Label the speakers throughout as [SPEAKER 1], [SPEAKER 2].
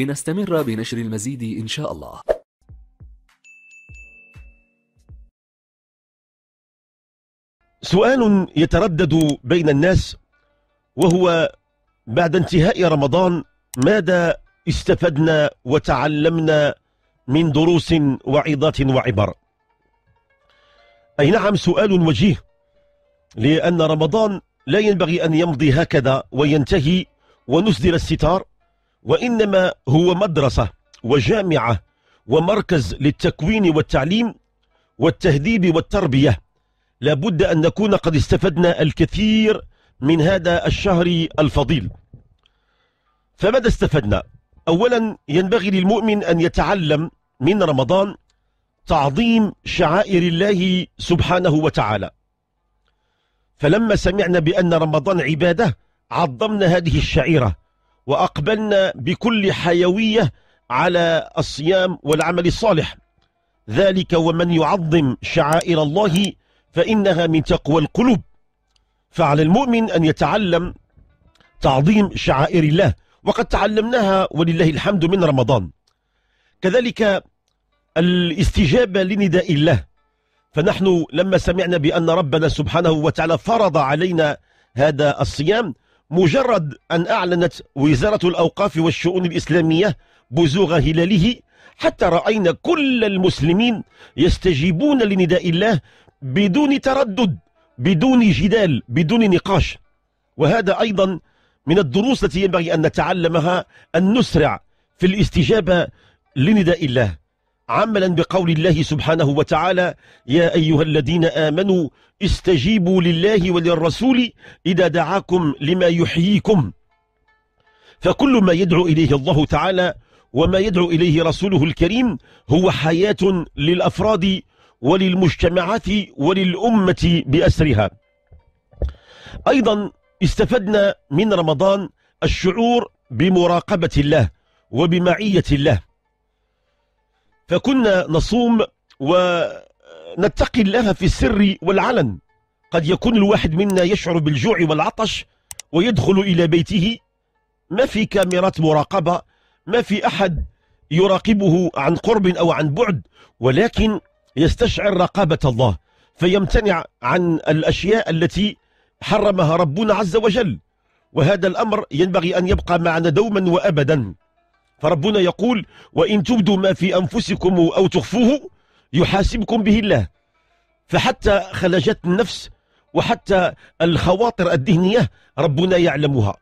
[SPEAKER 1] لنستمر بنشر المزيد إن شاء الله سؤال يتردد بين الناس وهو بعد انتهاء رمضان ماذا استفدنا وتعلمنا من دروس وعظات وعبر أي نعم سؤال وجيه لأن رمضان لا ينبغي أن يمضي هكذا وينتهي ونسدل الستار وإنما هو مدرسة وجامعة ومركز للتكوين والتعليم والتهذيب والتربية لابد أن نكون قد استفدنا الكثير من هذا الشهر الفضيل فماذا استفدنا؟ أولا ينبغي للمؤمن أن يتعلم من رمضان تعظيم شعائر الله سبحانه وتعالى فلما سمعنا بأن رمضان عبادة عظمنا هذه الشعيرة وأقبلنا بكل حيوية على الصيام والعمل الصالح ذلك ومن يعظم شعائر الله فإنها من تقوى القلوب فعلى المؤمن أن يتعلم تعظيم شعائر الله وقد تعلمناها ولله الحمد من رمضان كذلك الاستجابة لنداء الله فنحن لما سمعنا بأن ربنا سبحانه وتعالى فرض علينا هذا الصيام مجرد أن أعلنت وزارة الأوقاف والشؤون الإسلامية بزوغ هلاله حتى رأينا كل المسلمين يستجيبون لنداء الله بدون تردد بدون جدال بدون نقاش وهذا أيضا من الدروس التي ينبغي أن نتعلمها أن نسرع في الاستجابة لنداء الله عملا بقول الله سبحانه وتعالى يا أيها الذين آمنوا استجيبوا لله وللرسول إذا دعاكم لما يحييكم فكل ما يدعو إليه الله تعالى وما يدعو إليه رسوله الكريم هو حياة للأفراد وللمجتمعات وللأمة بأسرها أيضا استفدنا من رمضان الشعور بمراقبة الله وبمعية الله فكنا نصوم ونتقي الله في السر والعلن قد يكون الواحد منا يشعر بالجوع والعطش ويدخل إلى بيته ما في كاميرات مراقبة ما في أحد يراقبه عن قرب أو عن بعد ولكن يستشعر رقابة الله فيمتنع عن الأشياء التي حرمها ربنا عز وجل وهذا الأمر ينبغي أن يبقى معنا دوما وأبدا فربنا يقول وإن تبدوا ما في أنفسكم أو تخفوه يحاسبكم به الله فحتى خلجات النفس وحتى الخواطر الذهنية ربنا يعلمها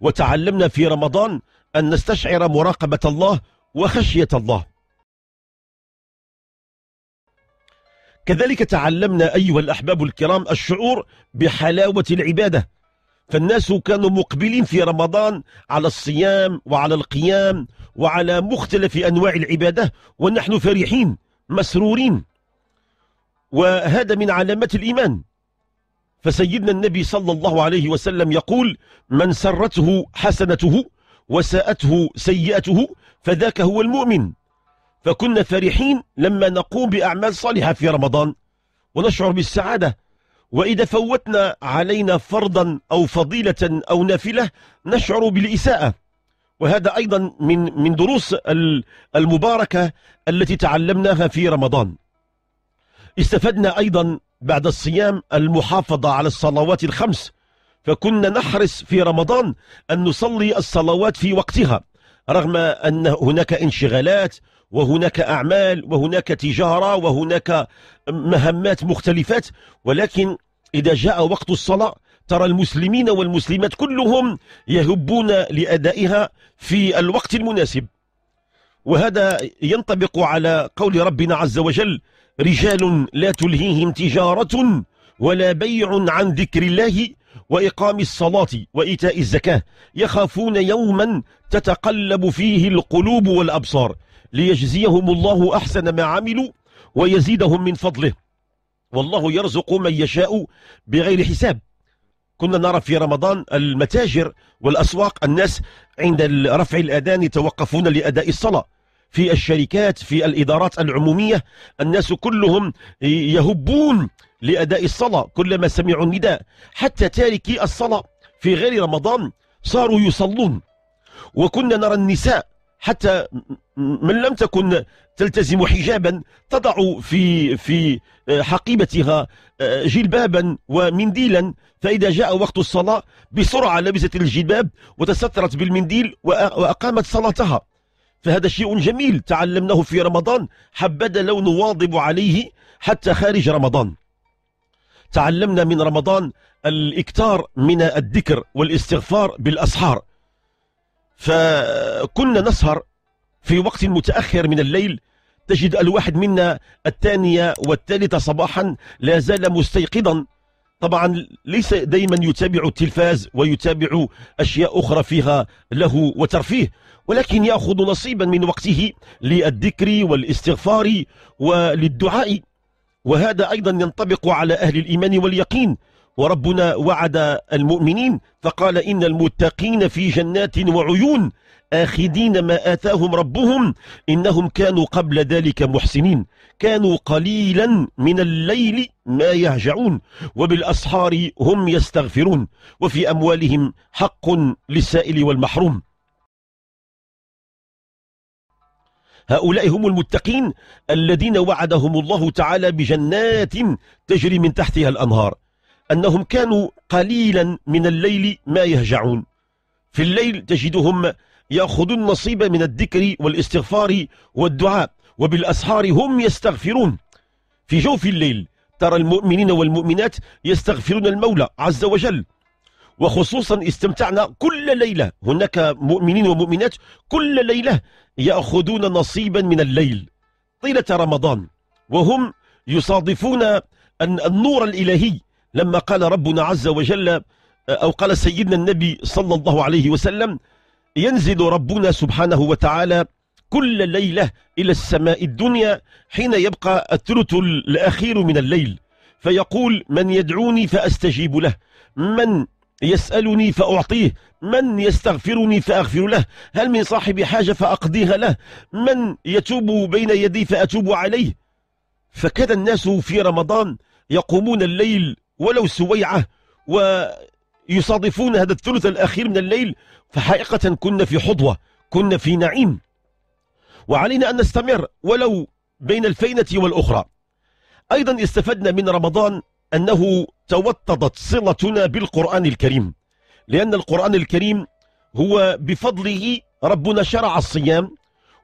[SPEAKER 1] وتعلمنا في رمضان أن نستشعر مراقبة الله وخشية الله كذلك تعلمنا أيها الأحباب الكرام الشعور بحلاوة العبادة فالناس كانوا مقبلين في رمضان على الصيام وعلى القيام وعلى مختلف أنواع العبادة ونحن فرحين مسرورين وهذا من علامات الإيمان فسيدنا النبي صلى الله عليه وسلم يقول من سرته حسنته وساءته سيئته فذاك هو المؤمن فكنا فرحين لما نقوم بأعمال صالحة في رمضان ونشعر بالسعادة وإذا فوتنا علينا فرضا أو فضيلة أو نافلة نشعر بالإساءة وهذا أيضا من من دروس المباركة التي تعلمناها في رمضان استفدنا أيضا بعد الصيام المحافظة على الصلوات الخمس فكنا نحرص في رمضان أن نصلي الصلوات في وقتها رغم أن هناك انشغالات وهناك أعمال وهناك تجارة وهناك مهمات مختلفات ولكن إذا جاء وقت الصلاة ترى المسلمين والمسلمات كلهم يهبون لأدائها في الوقت المناسب وهذا ينطبق على قول ربنا عز وجل رجال لا تلهيهم تجارة ولا بيع عن ذكر الله وإقام الصلاة وإيتاء الزكاة يخافون يوما تتقلب فيه القلوب والأبصار ليجزيهم الله أحسن ما عملوا ويزيدهم من فضله والله يرزق من يشاء بغير حساب كنا نرى في رمضان المتاجر والأسواق الناس عند رفع الأذان يتوقفون لأداء الصلاة في الشركات في الإدارات العمومية الناس كلهم يهبون لأداء الصلاة كلما سمعوا النداء حتى تاركي الصلاة في غير رمضان صاروا يصلون وكنا نرى النساء حتى من لم تكن تلتزم حجابا تضع في في حقيبتها آه، جلبابا ومنديلا فإذا جاء وقت الصلاة بسرعة لبست الجلباب وتسترت بالمنديل وأقامت صلاتها فهذا شيء جميل تعلمناه في رمضان حبذا لو نواظب عليه حتى خارج رمضان تعلمنا من رمضان الاكثار من الذكر والاستغفار بالأسحار فكنا نسهر في وقت متأخر من الليل تجد الواحد منا الثانية والثالثة صباحا لا زال مستيقظا طبعا ليس دائما يتابع التلفاز ويتابع أشياء أخرى فيها له وترفيه ولكن يأخذ نصيبا من وقته للذكر والاستغفار وللدعاء وهذا أيضا ينطبق على أهل الإيمان واليقين وربنا وعد المؤمنين فقال إن المتقين في جنات وعيون آخذين ما آتاهم ربهم إنهم كانوا قبل ذلك محسنين كانوا قليلا من الليل ما يهجعون وبالأسحار هم يستغفرون وفي أموالهم حق للسائل والمحروم هؤلاء هم المتقين الذين وعدهم الله تعالى بجنات تجري من تحتها الأنهار أنهم كانوا قليلا من الليل ما يهجعون في الليل تجدهم يأخذون نصيب من الذكر والاستغفار والدعاء وبالأسحار هم يستغفرون في جوف الليل ترى المؤمنين والمؤمنات يستغفرون المولى عز وجل وخصوصا استمتعنا كل ليلة هناك مؤمنين ومؤمنات كل ليلة يأخذون نصيبا من الليل طيلة رمضان وهم يصادفون النور الإلهي لما قال ربنا عز وجل أو قال سيدنا النبي صلى الله عليه وسلم ينزل ربنا سبحانه وتعالى كل ليلة إلى السماء الدنيا حين يبقى الثلث الأخير من الليل فيقول من يدعوني فأستجيب له من يسألني فأعطيه من يستغفرني فأغفر له هل من صاحب حاجة فأقضيها له من يتوب بين يدي فأتوب عليه فكان الناس في رمضان يقومون الليل ولو سويعة ويصادفون هذا الثلث الأخير من الليل فحقيقة كنا في حضوة كنا في نعيم وعلينا أن نستمر ولو بين الفينة والأخرى أيضا استفدنا من رمضان أنه توطدت صلتنا بالقرآن الكريم لأن القرآن الكريم هو بفضله ربنا شرع الصيام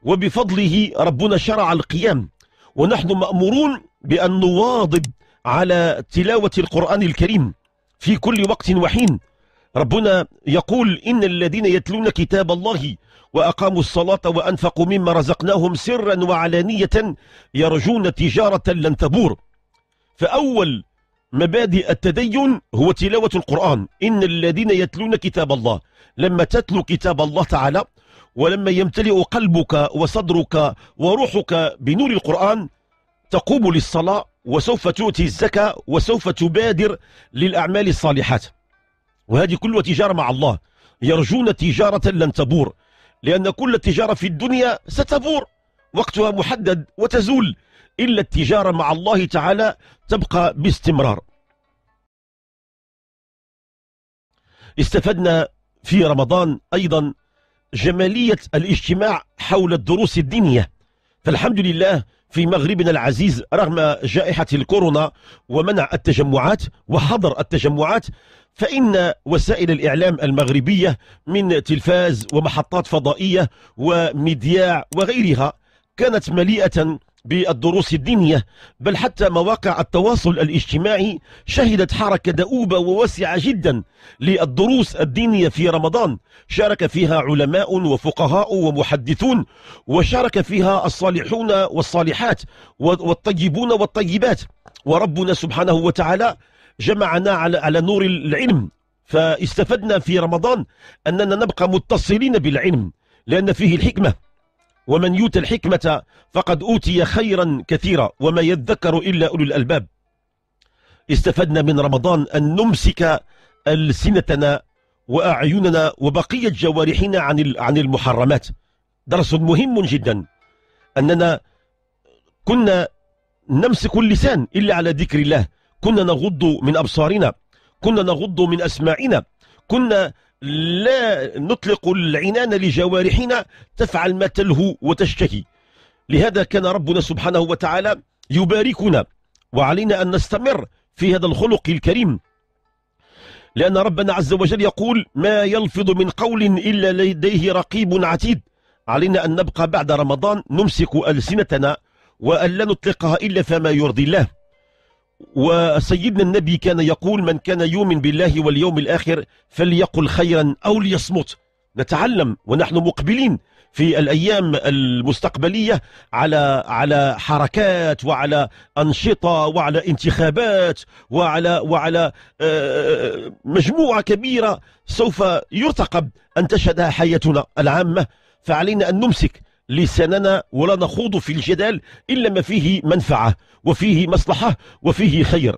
[SPEAKER 1] وبفضله ربنا شرع القيام ونحن مأمورون بأن نواظب على تلاوة القرآن الكريم في كل وقت وحين ربنا يقول إن الذين يتلون كتاب الله وأقاموا الصلاة وأنفقوا مما رزقناهم سرا وعلانية يرجون تجارة لن تبور فأول مبادئ التدين هو تلاوة القرآن إن الذين يتلون كتاب الله لما تتلو كتاب الله تعالى ولما يمتلئ قلبك وصدرك وروحك بنور القرآن تقوم للصلاة وسوف تؤتي الزكاة وسوف تبادر للأعمال الصالحات وهذه كلها تجارة مع الله يرجون تجارة لن تبور لأن كل تجارة في الدنيا ستبور وقتها محدد وتزول إلا التجارة مع الله تعالى تبقى باستمرار استفدنا في رمضان أيضا جمالية الاجتماع حول الدروس الدينية فالحمد لله في مغربنا العزيز رغم جائحة الكورونا ومنع التجمعات وحظر التجمعات فإن وسائل الإعلام المغربية من تلفاز ومحطات فضائية ومذياع وغيرها كانت مليئة بالدروس الدينية بل حتى مواقع التواصل الاجتماعي شهدت حركة دؤوبة وواسعة جدا للدروس الدينية في رمضان شارك فيها علماء وفقهاء ومحدثون وشارك فيها الصالحون والصالحات والطيبون والطيبات وربنا سبحانه وتعالى جمعنا على على نور العلم فاستفدنا في رمضان أننا نبقى متصلين بالعلم لأن فيه الحكمة ومن يوت الحكمة فقد أوتي خيرا كثيرا وما يذكر إلا أولو الألباب استفدنا من رمضان أن نمسك ألسنتنا وأعيننا وبقية جوارحنا عن عن المحرمات درس مهم جدا أننا كنا نمسك اللسان إلا على ذكر الله كنا نغض من أبصارنا كنا نغض من أسماعنا كنا لا نطلق العنان لجوارحنا تفعل ما تلهو وتشتهي لهذا كان ربنا سبحانه وتعالى يباركنا وعلينا أن نستمر في هذا الخلق الكريم لأن ربنا عز وجل يقول ما يلفظ من قول إلا لديه رقيب عتيد علينا أن نبقى بعد رمضان نمسك ألسنتنا وأن لا نطلقها إلا فما يرضي الله وسيدنا النبي كان يقول من كان يؤمن بالله واليوم الآخر فليقل خيرا أو ليصمت نتعلم ونحن مقبلين في الأيام المستقبلية على على حركات وعلى أنشطة وعلى انتخابات وعلى وعلى آه، مجموعة كبيرة سوف يرتقب أن تشهدها حياتنا العامة فعلينا أن نمسك لساننا ولا نخوض في الجدال إلا ما فيه منفعة وفيه مصلحة وفيه خير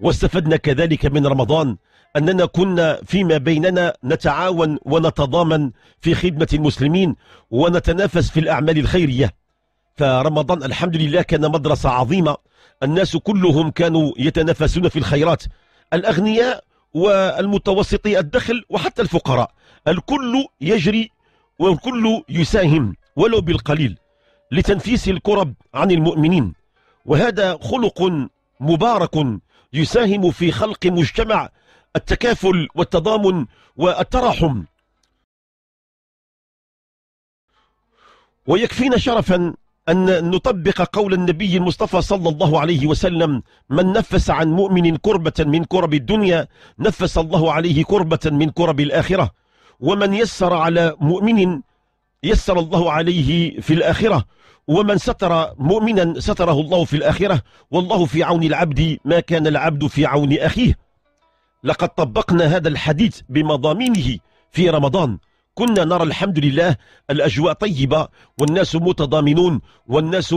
[SPEAKER 1] واستفدنا كذلك من رمضان أننا كنا فيما بيننا نتعاون ونتضامن في خدمة المسلمين ونتنافس في الأعمال الخيرية فرمضان الحمد لله كان مدرسة عظيمة الناس كلهم كانوا يتنافسون في الخيرات الأغنياء والمتوسطي الدخل وحتى الفقراء الكل يجري والكل يساهم ولو بالقليل لتنفيس الكرب عن المؤمنين وهذا خلق مبارك يساهم في خلق مجتمع التكافل والتضامن والتراحم ويكفينا شرفا أن نطبق قول النبي المصطفى صلى الله عليه وسلم من نفس عن مؤمن كربة من كرب الدنيا نفس الله عليه كربة من كرب الآخرة ومن يسر على مؤمن يسر الله عليه في الآخرة ومن ستر مؤمنا ستره الله في الآخرة والله في عون العبد ما كان العبد في عون أخيه لقد طبقنا هذا الحديث بمضامينه في رمضان كنا نرى الحمد لله الأجواء طيبة والناس متضامنون والناس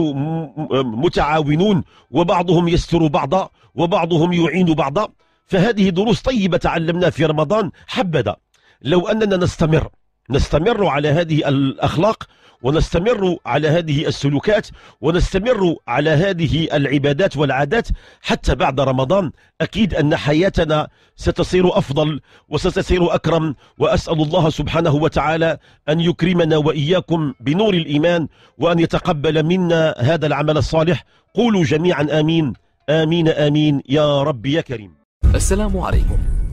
[SPEAKER 1] متعاونون وبعضهم يستر بعضا وبعضهم يعين بعضا فهذه دروس طيبة تعلمنا في رمضان حبذا لو أننا نستمر نستمر على هذه الأخلاق ونستمر على هذه السلوكات ونستمر على هذه العبادات والعادات حتى بعد رمضان أكيد أن حياتنا ستصير أفضل وستصير أكرم وأسأل الله سبحانه وتعالى أن يكرمنا وإياكم بنور الإيمان وأن يتقبل منا هذا العمل الصالح قولوا جميعا آمين آمين آمين يا رب يا كريم السلام عليكم